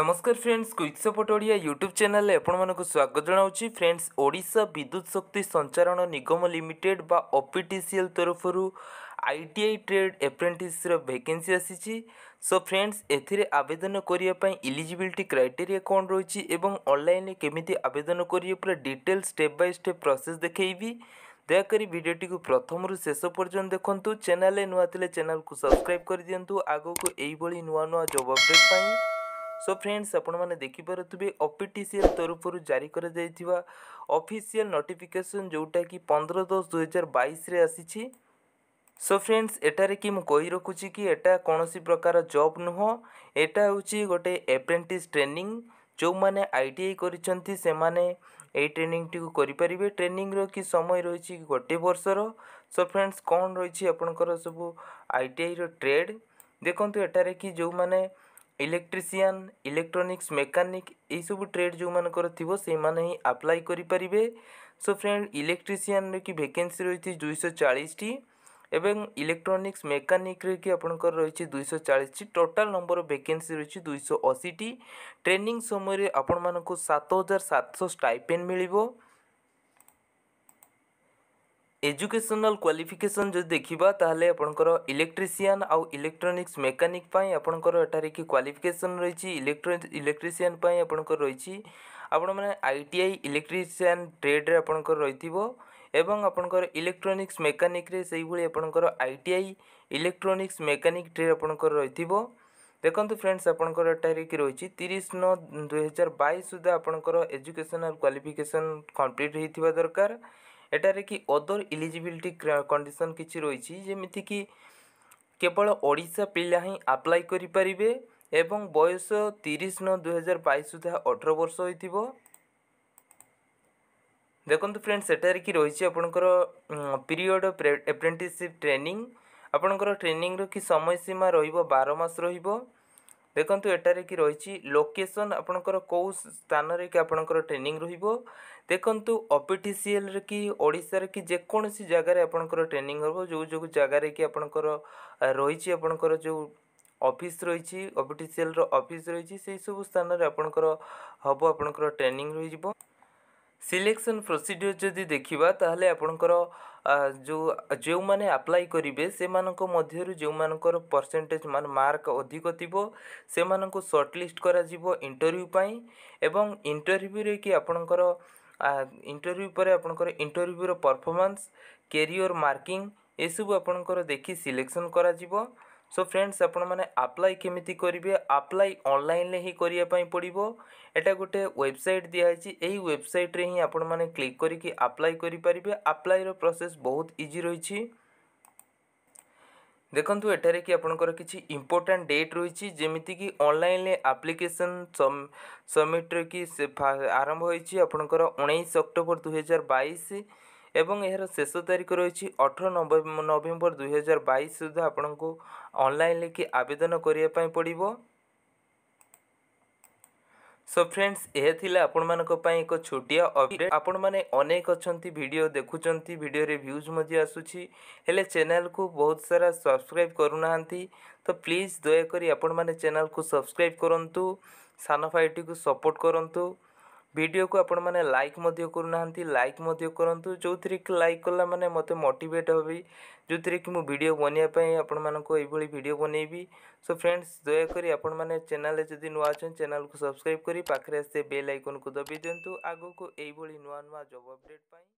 নমস্কার friends কুইক্স পটোড়িয়া YouTube ଚ୍ୟାନେଲ୍ରେ ଆପଣମାନଙ୍କୁ ସ୍ୱାଗତ ଜଣାଉଛି ଫ୍ରେଣ୍ଡସ୍ ଓଡ଼ିଶା ବିଦ୍ୟୁତ ଶକ୍ତି ସଞ୍ଚାରଣ ନିଗମ ଲିମିଟେଡ୍ ବା O P T C L ତରଫରୁ ଆଇ ଟି ଆଇ ଟ୍ରେଡ୍ ଏପ୍ରେଣ୍ଟିସ୍ର ଭେକେନ୍ସି ଆସିଛି ସୋ ଫ୍ରେଣ୍ଡସ୍ ଏଥିରେ ଆବେଦନ କରିବା ପାଇଁ ଇଲିଜିବିଲିଟି କ୍ରାଇଟେରିଆ କ'ଣ ରହିଛି ଏବଂ ଅନଲାଇନ୍ରେ କେମିତି ଆବେଦନ କରିବେ ପୁରା detail step by step process ଦେଖେଇବି ଦୟାକରି ଭିଡ଼ିଓଟିକୁ ପ୍ରଥମରୁ ଶେଷ ପର୍ଯ୍ୟନ୍ତ ଦେଖନ୍ତୁ ଚ୍ୟାନେଲ୍ରେ ନୂଆ ଥିଲେ ଚ୍ୟାନେଲ୍କୁ ସବସ୍କ୍ରାଇବ୍ କରିଦିଅନ୍ତୁ ଆଗକୁ ଏଇଭଳି ନୂଆ ନୂଆ ଜବ୍ ଅପଡ଼େଟ୍ ପାଇଁ সো ফ্রেন্ডস আপনার দেখিপারে অপিটিসিএল তরফর জারি করা যাই অফিসিয়াল নোটিফিকেসন যেটা কি পনেরো দশ দুই হাজার বাইশে আসিছি সো ফ্রেন্ডস এটার কি মু কই রাখুছি কি এটা কোণী প্রকার জব নুহ এটা হচ্ছে গোটে এপ্রেন্টিস ট্রেনিং ଯେଉଁମାନେ ଆଇ ଟି ଆଇ କରିଛନ୍ତି ସେମାନେ ଏଇ ଟ୍ରେନିଂଟିକୁ କରିପାରିବେ ଟ୍ରେନିଂର କି ସମୟ ରହିଛି ଗୋଟିଏ ବର୍ଷର ସୋ ଫ୍ରେଣ୍ଡସ୍ କ'ଣ ରହିଛି ଆପଣଙ୍କର ସବୁ ଆଇ ଟି ଆଇର ଟ୍ରେଡ଼୍ ଦେଖନ୍ତୁ ଏଠାରେ କି ଯେଉଁମାନେ ইলেকট্রিসিয়ান ইলেকট্রোনিক্স মেকাନିକ୍ ଏଇସବୁ ଟ୍ରେଡ୍ ଯେଉଁମାନଙ୍କର ଥିବ ସେଇମାନେ ହିଁ ଆପ୍ଲାଏ କରିପାରିବେ ସୋ ଫ୍ରେଣ୍ଡ ଇଲେକ୍ଟ୍ରିସିଆନ୍ରେ କି ଭେକେନ୍ସି ରହିଛି ଦୁଇଶହ ଚାଳିଶଟି ଏବଂ ଇଲେକ୍ଟ୍ରୋନିକ୍ସ ମେକାନିକ୍ରେ କି ଆପଣଙ୍କର ରହିଛି ଦୁଇଶହ ଚାଳିଶଟି ଟୋଟାଲ୍ ନମ୍ବର ଅଫ୍ ଭେକେନ୍ସି ରହିଛି ଦୁଇଶହ ଅଶୀଟି ଟ୍ରେନିଂ ସମୟରେ ଆପଣମାନଙ୍କୁ ସାତ ହଜାର ସାତଶହ ଷ୍ଟାଇପେନ୍ ମିଳିବ এজুকেশনাল କ୍ୱାଲିଫିକେସନ୍ ଯଦି ଦେଖିବା ତାହେଲେ ଆପଣଙ୍କର ଇଲେକ୍ଟ୍ରିସିଆନ୍ ଆଉ ଇଲେକ୍ଟ୍ରୋନିକ୍ସ ମେକାନିକ୍ ପାଇଁ ଆପଣଙ୍କର ଏଠାରେ କି କ୍ୱାଲିଫିକେସନ୍ ରହିଛି ଇଲେକ୍ଟ୍ରୋ ଇଲେକ୍ଟ୍ରିସିଆନ୍ ପାଇଁ ଆପଣଙ୍କର ରହିଛି ଆପଣମାନେ ଆଇ ଟି ଆଇ ଇଲେକ୍ଟ୍ରିସିଆନ୍ ଟ୍ରେଡ଼୍ରେ ଆପଣଙ୍କର ରହିଥିବ ଏବଂ ଆପଣଙ୍କର ଇଲେକ୍ଟ୍ରୋନିକ୍ସ ମେକାନିକ୍ରେ ସେଇଭଳି ଆପଣଙ୍କର I T I electronics mechanic trade ଆପଣଙ୍କର ରହିଥିବ ଦେଖନ୍ତୁ ଫ୍ରେଣ୍ଡସ୍ ଆପଣଙ୍କର ଏଠାରେ କି ରହିଛି ତିରିଶ ନଅ ଦୁଇହଜାର ବାଇଶ ସୁଦ୍ଧା ଆପଣଙ୍କର ଏଜୁକେସନାଲ୍ କ୍ୱାଲିଫିକେସନ୍ କମ୍ପ୍ଲିଟ୍ ହୋଇଥିବା ଦରକାର এটা রে কি अदर एलिজিবিলিটি কন্ডিশন কিছি রইছি যেমিতি কি কেবল ওড়িশা পিল্লাই হাই अप्लाई করি পারিবে এবং বয়স 30 ন 2022 সূত 18 বছর হই থিবো দেখো তো फ्रेंड्स এটা রে কি রইছে আপনকর পিরিয়ড অ্যাপ্রেন্টিসিপ ট্রেনিং আপনকর ট্রেনিং র কি সময়সীমা রইবো 12 মাস রইবো দেখুন এটারে কি রয়েছে লোকেসন আপনার কেউ স্থানরে কি আপনার ট্রেনিং রহব দেখুন অপিটিসিএল কি ওড়শার কি যেকোন জায়গায় আপনার ট্রেনিং হব যে যে জায়গায় কি আপনার রয়েছে আপনার যে অফিস রয়েছে অপিটিসিএল অফিস রয়েছে সেই সব স্থানরে আপনার হব আপনার ট্রেনিং রয়েছে ସିଲେକ୍ସନ୍ ପ୍ରୋସିଡ଼ିଓର ଯଦି ଦେଖିବା ତାହେଲେ ଆପଣଙ୍କର ଯେଉଁ ଯେଉଁମାନେ ଆପ୍ଲାଏ କରିବେ ସେମାନଙ୍କ ମଧ୍ୟରୁ ଯେଉଁମାନଙ୍କର ପରସେଣ୍ଟେଜ୍ ମାନେ ମାର୍କ ଅଧିକ ଥିବ ସେମାନଙ୍କୁ ସର୍ଟଲିଷ୍ଟ କରାଯିବ ଇଣ୍ଟରଭ୍ୟୁ ପାଇଁ ଏବଂ ଇଣ୍ଟରଭ୍ୟୁରେ କି ଆପଣଙ୍କର ଇଣ୍ଟରଭ୍ୟୁ ପରେ ଆପଣଙ୍କର ଇଣ୍ଟରଭ୍ୟୁର ପରଫର୍ମାନ୍ସ କ୍ୟାରିୟର ମାର୍କିଂ ଏସବୁ ଆପଣଙ୍କର ଦେଖି ସିଲେକ୍ସନ୍ କରାଯିବ ସୋ ଫ୍ରେଣ୍ଡସ୍ ଆପଣମାନେ ଆପ୍ଲାଏ କେମିତି କରିବେ ଆପ୍ଲାଏ ଅନଲାଇନ୍ରେ ହିଁ କରିବା ପାଇଁ ପଡ଼ିବ ଏଇଟା ଗୋଟେ ୱେବସାଇଟ୍ ଦିଆହେଇଛି ଏହି ୱେବସାଇଟ୍ରେ ହିଁ ଆପଣମାନେ କ୍ଲିକ୍ କରିକି ଆପ୍ଲାଏ କରିପାରିବେ ଆପ୍ଲାଏର ପ୍ରୋସେସ୍ ବହୁତ ଇଜି ରହିଛି ଦେଖନ୍ତୁ ଏଠାରେ କି ଆପଣଙ୍କର କିଛି ଇମ୍ପୋର୍ଟାଣ୍ଟ ଡେଟ୍ ରହିଛି ଯେମିତିକି ଅନଲାଇନ୍ରେ ଆପ୍ଲିକେସନ୍ ସବମିଟ୍ରେ କି ଆରମ୍ଭ ହୋଇଛି ଆପଣଙ୍କର ଉଣେଇଶ ଅକ୍ଟୋବର ଦୁଇହଜାର ବାଇଶ ଏବଂ ଏହାର ଶେଷ ତାରିଖ ରହିଛି ଅଠର ନଭେମ୍ବର ଦୁଇହଜାର ବାଇଶ ସୁଦ୍ଧା ଆପଣଙ୍କୁ ଅନଲାଇନ୍ ଲେଖି ଆବେଦନ କରିବା ପାଇଁ ପଡ଼ିବ ସୋ ଫ୍ରେଣ୍ଡସ୍ ଏହା ଥିଲା ଆପଣମାନଙ୍କ ପାଇଁ ଏକ ଛୋଟିଆ ଅପଡ଼େଟ୍ ଆପଣମାନେ ଅନେକ ଅଛନ୍ତି ଭିଡ଼ିଓ ଦେଖୁଛନ୍ତି ଭିଡ଼ିଓରେ ଭ୍ୟୁଜ୍ ମଧ୍ୟ ଆସୁଛି ହେଲେ ଚ୍ୟାନେଲ୍କୁ ବହୁତ ସାରା ସବସ୍କ୍ରାଇବ୍ କରୁନାହାନ୍ତି ତ ପ୍ଲିଜ୍ ଦୟାକରି ଆପଣମାନେ ଚ୍ୟାନେଲ୍କୁ ସବସ୍କ୍ରାଇବ୍ କରନ୍ତୁ ସାନ ଭାଇଟିକୁ ସପୋର୍ଟ କରନ୍ତୁ ଭିଡ଼ିଓକୁ ଆପଣମାନେ ଲାଇକ୍ ମଧ୍ୟ କରୁନାହାନ୍ତି ଲାଇକ୍ ମଧ୍ୟ କରନ୍ତୁ ଯେଉଁଥିରେ କି ଲାଇକ୍ କଲା ମାନେ ମୋତେ ମୋଟିଭେଟ୍ ହେବି ଯେଉଁଥିରେ କି ମୁଁ ଭିଡ଼ିଓ ବନେଇବା ପାଇଁ ଆପଣମାନଙ୍କୁ ଏଇଭଳି ଭିଡ଼ିଓ ବନେଇବି ସୋ ଫ୍ରେଣ୍ଡସ୍ ଦୟାକରି ଆପଣମାନେ ଚ୍ୟାନେଲ୍ରେ ଯଦି ନୂଆ ଅଛନ୍ତି ଚ୍ୟାନେଲ୍କୁ ସବସ୍କ୍ରାଇବ୍ କରି ପାଖରେ ଆସି ବେଲ୍ ଆଇକନ୍କୁ ଦବାଇ ଦିଅନ୍ତୁ ଆଗକୁ ଏଇଭଳି ନୂଆ ନୂଆ ଜବ୍ ଅପଡ଼େଟ୍ ପାଇଁ